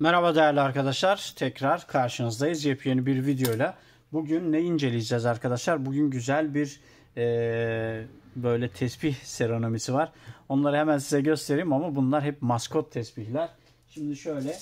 Merhaba değerli arkadaşlar. Tekrar karşınızdayız. Yepyeni bir videoyla. Bugün ne inceleyeceğiz arkadaşlar? Bugün güzel bir e, böyle tesbih seronomisi var. Onları hemen size göstereyim ama bunlar hep maskot tesbihler. Şimdi şöyle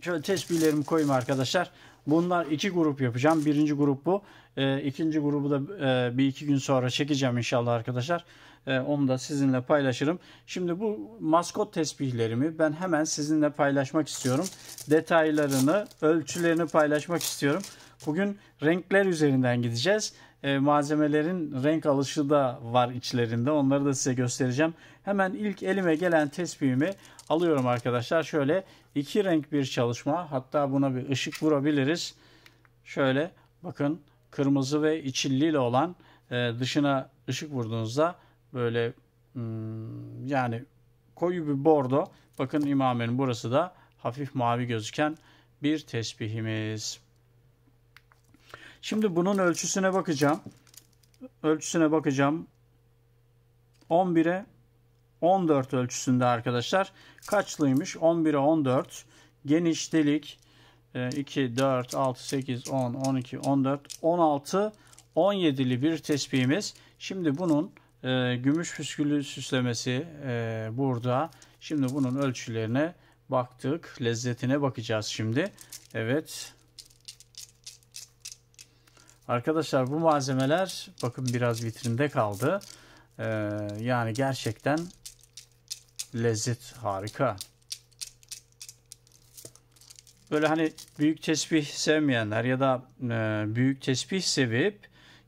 şöyle tesbihlerimi koyayım arkadaşlar. Bunlar iki grup yapacağım. Birinci grup bu. E, ikinci grubu da e, bir iki gün sonra çekeceğim inşallah arkadaşlar. E, onu da sizinle paylaşırım. Şimdi bu maskot tesbihlerimi ben hemen sizinle paylaşmak istiyorum. Detaylarını, ölçülerini paylaşmak istiyorum. Bugün renkler üzerinden gideceğiz. E, malzemelerin renk alışı da var içlerinde. Onları da size göstereceğim. Hemen ilk elime gelen tespihimi alıyorum arkadaşlar. Şöyle iki renk bir çalışma. Hatta buna bir ışık vurabiliriz. Şöyle bakın kırmızı ve içilliyle olan e, dışına ışık vurduğunuzda böyle hmm, yani koyu bir bordo. Bakın imamenin burası da hafif mavi gözüken bir tesbihimiz. Şimdi bunun ölçüsüne bakacağım. Ölçüsüne bakacağım. 11'e 14 ölçüsünde arkadaşlar. Kaçlıymış? 11'e 14. Geniş delik 2, 4, 6, 8, 10, 12, 14, 16, 17'li bir tespihimiz. Şimdi bunun e, gümüş püskülü süslemesi e, burada. Şimdi bunun ölçülerine baktık. Lezzetine bakacağız şimdi. Evet. Arkadaşlar bu malzemeler bakın biraz vitrinde kaldı. Ee, yani gerçekten lezzet harika. Böyle hani büyük tesbih sevmeyenler ya da e, büyük tesbih sevip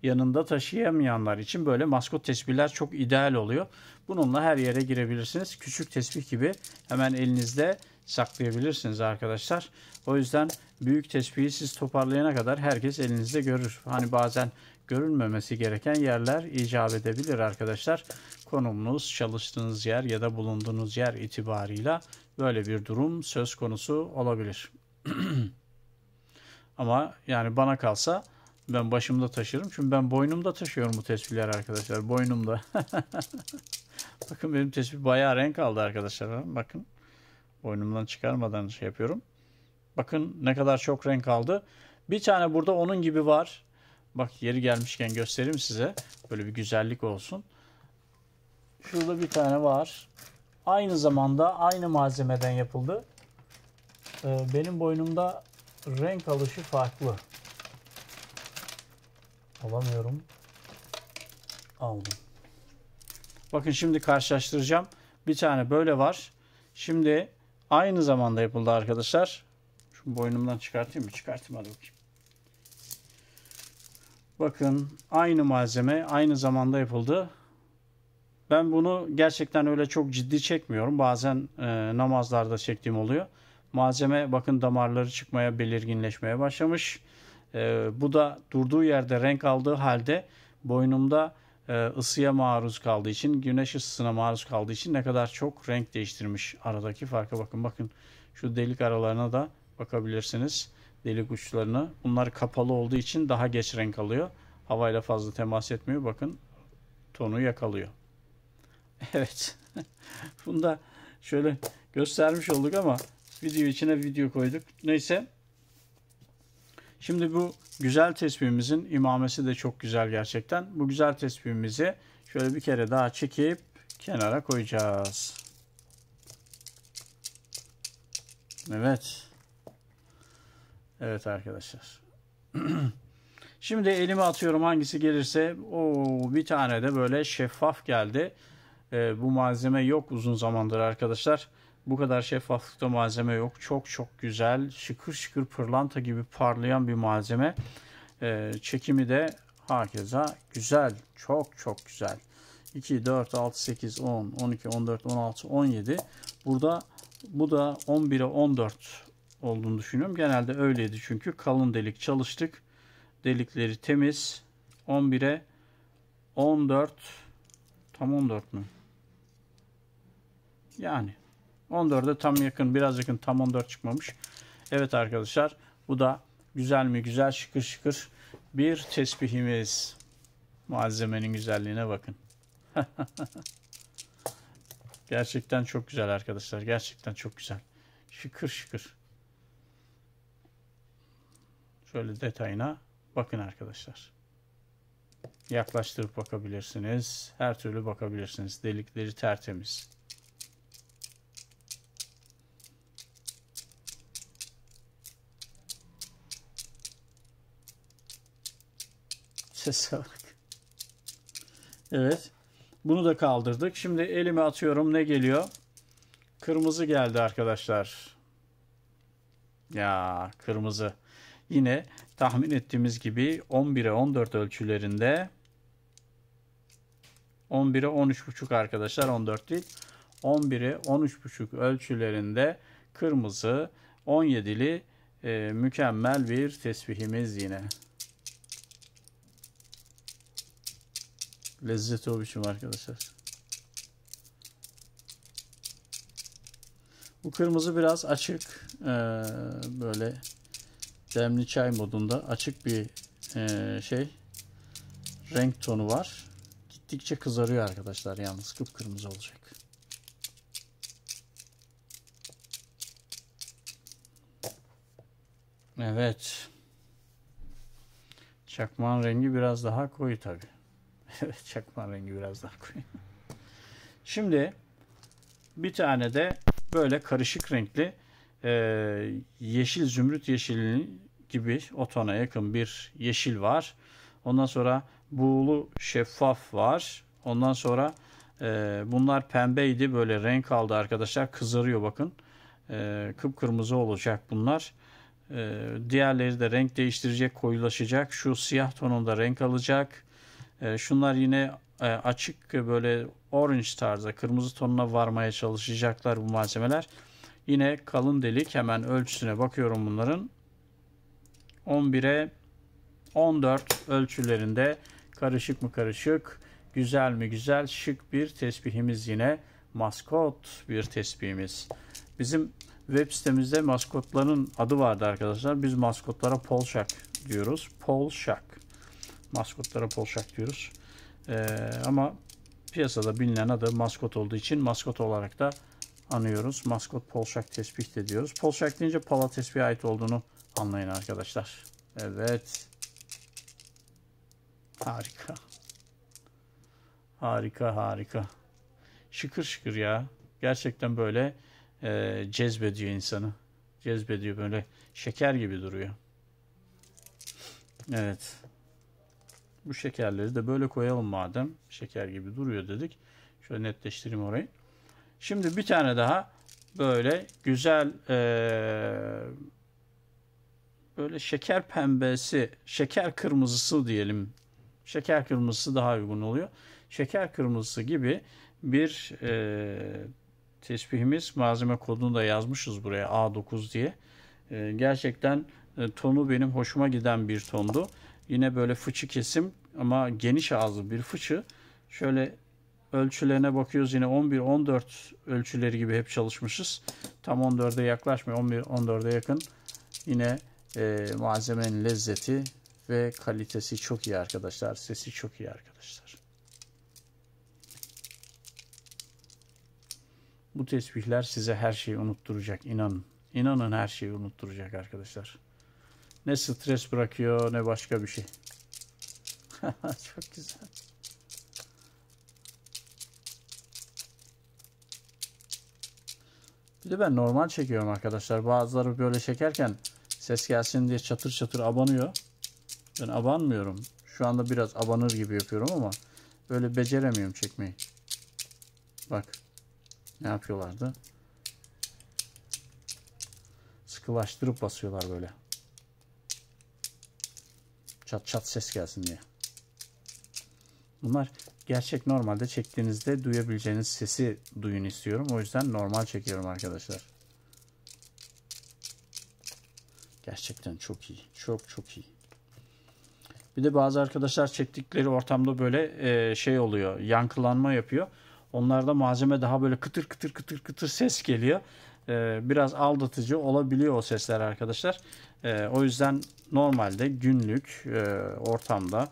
yanında taşıyamayanlar için böyle maskot tesbihler çok ideal oluyor. Bununla her yere girebilirsiniz. Küçük tesbih gibi hemen elinizde saklayabilirsiniz arkadaşlar. O yüzden büyük tespihi siz toparlayana kadar herkes elinizde görür. Hani bazen görünmemesi gereken yerler icap edebilir arkadaşlar. Konumunuz, çalıştığınız yer ya da bulunduğunuz yer itibarıyla böyle bir durum söz konusu olabilir. Ama yani bana kalsa ben başımda taşırım. Çünkü ben boynumda taşıyorum bu tespihleri arkadaşlar. Boynumda. Bakın benim tespih bayağı renk aldı arkadaşlar. Bakın. Oyunumdan çıkarmadan şey yapıyorum. Bakın ne kadar çok renk aldı. Bir tane burada onun gibi var. Bak yeri gelmişken göstereyim size. Böyle bir güzellik olsun. Şurada bir tane var. Aynı zamanda aynı malzemeden yapıldı. Ee, benim boynumda renk alışı farklı. Alamıyorum. Aldım. Bakın şimdi karşılaştıracağım. Bir tane böyle var. Şimdi Aynı zamanda yapıldı arkadaşlar. Şu boynumdan çıkartayım mı? Çıkartayım hadi bakayım. Bakın aynı malzeme aynı zamanda yapıldı. Ben bunu gerçekten öyle çok ciddi çekmiyorum. Bazen e, namazlarda çektiğim oluyor. Malzeme bakın damarları çıkmaya, belirginleşmeye başlamış. E, bu da durduğu yerde renk aldığı halde boynumda e, ısıya maruz kaldığı için, güneş ısısına maruz kaldığı için ne kadar çok renk değiştirmiş aradaki farka bakın. Bakın şu delik aralarına da bakabilirsiniz. Delik uçlarını. Bunlar kapalı olduğu için daha geç renk alıyor. Havayla fazla temas etmiyor. Bakın tonu yakalıyor. Evet. Bunu da şöyle göstermiş olduk ama video içine video koyduk. Neyse. Şimdi bu güzel tesbihimizin imamesi de çok güzel gerçekten. Bu güzel tesbihimizi şöyle bir kere daha çekip kenara koyacağız. Evet. Evet arkadaşlar. Şimdi elime atıyorum hangisi gelirse. o bir tane de böyle şeffaf geldi. E, bu malzeme yok uzun zamandır arkadaşlar. Bu kadar şeffaflıkta malzeme yok. Çok çok güzel, şıkır şıkır pırlanta gibi parlayan bir malzeme. Ee, çekimi de herkese güzel. Çok çok güzel. 2, 4, 6, 8, 10, 12, 14, 16, 17. Burada bu da 11'e 14 olduğunu düşünüyorum. Genelde öyleydi çünkü kalın delik çalıştık. Delikleri temiz. 11'e 14 tam 14 mü? Yani 14'e tam yakın biraz yakın tam 14 çıkmamış. Evet arkadaşlar bu da güzel mi güzel şıkır şıkır bir tesbihimiz. Malzemenin güzelliğine bakın. Gerçekten çok güzel arkadaşlar. Gerçekten çok güzel. Şıkır şıkır. Şöyle detayına bakın arkadaşlar. Yaklaştırıp bakabilirsiniz. Her türlü bakabilirsiniz. Delikleri tertemiz. işte salak. Evet. Bunu da kaldırdık. Şimdi elime atıyorum. Ne geliyor? Kırmızı geldi arkadaşlar. Ya kırmızı. Yine tahmin ettiğimiz gibi 11'e 14 ölçülerinde 11'e 13,5 arkadaşlar 14 değil. 11'e 13,5 ölçülerinde kırmızı 17'li e, mükemmel bir tesbihimiz yine. Lezzet o biçim arkadaşlar. Bu kırmızı biraz açık. Ee, böyle demli çay modunda açık bir e, şey. Renk tonu var. Gittikçe kızarıyor arkadaşlar. Yalnız kıpkırmızı olacak. Evet. Çakmağın rengi biraz daha koyu tabii. Evet çakma rengi biraz daha koyayım. Şimdi bir tane de böyle karışık renkli e, yeşil zümrüt yeşili gibi o tona yakın bir yeşil var. Ondan sonra buğulu şeffaf var. Ondan sonra e, bunlar pembeydi böyle renk aldı arkadaşlar kızarıyor bakın. E, kıpkırmızı olacak bunlar. E, diğerleri de renk değiştirecek koyulaşacak. Şu siyah tonunda renk alacak. Ee, şunlar yine e, açık böyle orange tarzda kırmızı tonuna varmaya çalışacaklar bu malzemeler. Yine kalın delik hemen ölçüsüne bakıyorum bunların. 11'e 14 ölçülerinde karışık mı karışık, güzel mi güzel, şık bir tesbihimiz yine maskot bir tesbihimiz. Bizim web sitemizde maskotların adı vardı arkadaşlar. Biz maskotlara polşak diyoruz. Polşak. Maskotlara polşak diyoruz. E, ama piyasada bilinen adı maskot olduğu için maskot olarak da anıyoruz. Maskot polşak tespih de diyoruz. Polşak deyince pala tespihe ait olduğunu anlayın arkadaşlar. Evet. Harika. Harika harika. Şıkır şıkır ya. Gerçekten böyle e, cezbediyor insanı. Cezbediyor böyle şeker gibi duruyor. Evet. Bu şekerleri de böyle koyalım madem. Şeker gibi duruyor dedik. Şöyle netleştireyim orayı. Şimdi bir tane daha böyle güzel ee, böyle şeker pembesi, şeker kırmızısı diyelim. Şeker kırmızısı daha uygun oluyor. Şeker kırmızısı gibi bir e, tesbihimiz. Malzeme kodunu da yazmışız buraya A9 diye. E, gerçekten e, tonu benim hoşuma giden bir tondu. Yine böyle fıçı kesim ama geniş ağzı bir fıçı. Şöyle ölçülerine bakıyoruz yine 11-14 ölçüleri gibi hep çalışmışız. Tam 14'e yaklaşmıyor 11-14'e yakın. Yine e, malzemenin lezzeti ve kalitesi çok iyi arkadaşlar. Sesi çok iyi arkadaşlar. Bu tesbihler size her şeyi unutturacak. İnanın. İnanın her şeyi unutturacak arkadaşlar. Ne stres bırakıyor ne başka bir şey. Çok güzel. Bir de ben normal çekiyorum arkadaşlar. Bazıları böyle çekerken ses gelsin diye çatır çatır abanıyor. Ben abanmıyorum. Şu anda biraz abanır gibi yapıyorum ama böyle beceremiyorum çekmeyi. Bak ne yapıyorlardı? Sıkılaştırıp basıyorlar böyle. Çat çat ses gelsin diye. Bunlar gerçek normalde çektiğinizde duyabileceğiniz sesi duyun istiyorum. O yüzden normal çekiyorum arkadaşlar. Gerçekten çok iyi. Çok çok iyi. Bir de bazı arkadaşlar çektikleri ortamda böyle e, şey oluyor. Yankılanma yapıyor. Onlarda malzeme daha böyle kıtır kıtır kıtır kıtır ses geliyor. E, biraz aldatıcı olabiliyor o sesler arkadaşlar. E, o yüzden normalde günlük e, ortamda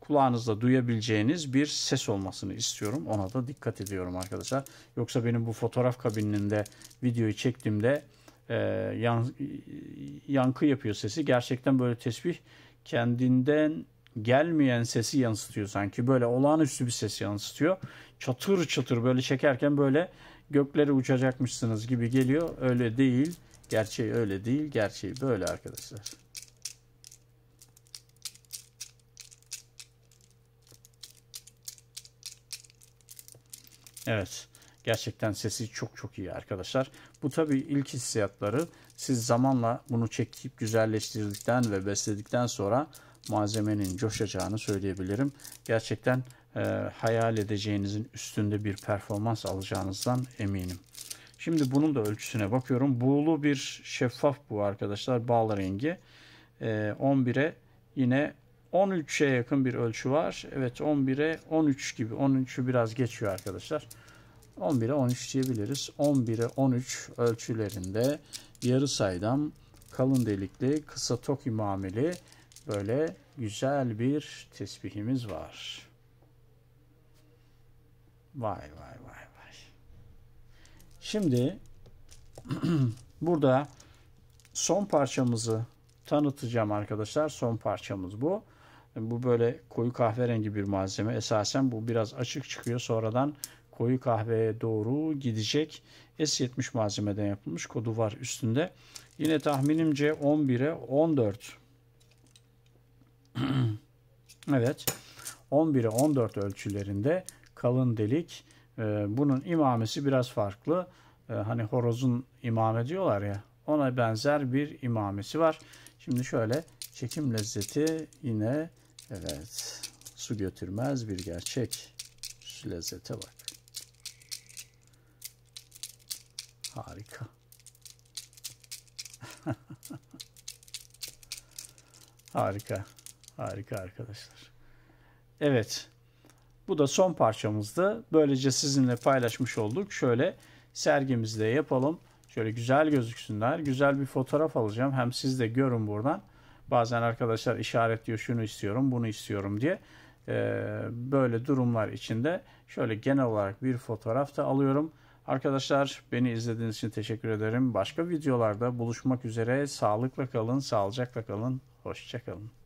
kulağınızda duyabileceğiniz bir ses olmasını istiyorum. Ona da dikkat ediyorum arkadaşlar. Yoksa benim bu fotoğraf kabininde videoyu çektiğimde e, yan, yankı yapıyor sesi. Gerçekten böyle tesbih kendinden gelmeyen sesi yansıtıyor sanki. Böyle olağanüstü bir ses yansıtıyor. Çatır çatır böyle çekerken böyle göklere uçacakmışsınız gibi geliyor. Öyle değil. Gerçeği öyle değil, gerçeği böyle arkadaşlar. Evet. Gerçekten sesi çok çok iyi arkadaşlar. Bu tabi ilk hissiyatları. Siz zamanla bunu çekip güzelleştirdikten ve besledikten sonra malzemenin coşacağını söyleyebilirim. Gerçekten e, hayal edeceğinizin üstünde bir performans alacağınızdan eminim. Şimdi bunun da ölçüsüne bakıyorum. Buğulu bir şeffaf bu arkadaşlar. Bağlı rengi. E, ee, 11'e yine 13'e yakın bir ölçü var. Evet 11'e 13 gibi. 13'ü biraz geçiyor arkadaşlar. 11'e 13 diyebiliriz. 11'e 13 ölçülerinde yarı saydam kalın delikli kısa tok imameli böyle güzel bir tesbihimiz var. Vay vay vay. Şimdi burada son parçamızı tanıtacağım arkadaşlar. Son parçamız bu. Bu böyle koyu kahverengi bir malzeme. Esasen bu biraz açık çıkıyor. Sonradan koyu kahveye doğru gidecek. S70 malzemeden yapılmış kodu var üstünde. Yine tahminimce 11'e 14. evet. 11'e 14 ölçülerinde kalın delik e, bunun imamesi biraz farklı. E, hani horozun imam ediyorlar ya. Ona benzer bir imamesi var. Şimdi şöyle çekim lezzeti yine evet su götürmez bir gerçek. Şu lezzete bak. Harika. harika. Harika arkadaşlar. Evet. Bu da son parçamızdı. Böylece sizinle paylaşmış olduk. Şöyle sergimizi de yapalım. Şöyle güzel gözüksünler. Güzel bir fotoğraf alacağım. Hem siz de görün buradan. Bazen arkadaşlar işaretliyor şunu istiyorum, bunu istiyorum diye. Ee, böyle durumlar içinde şöyle genel olarak bir fotoğraf da alıyorum. Arkadaşlar beni izlediğiniz için teşekkür ederim. Başka videolarda buluşmak üzere. Sağlıkla kalın, sağlıcakla kalın. Hoşçakalın.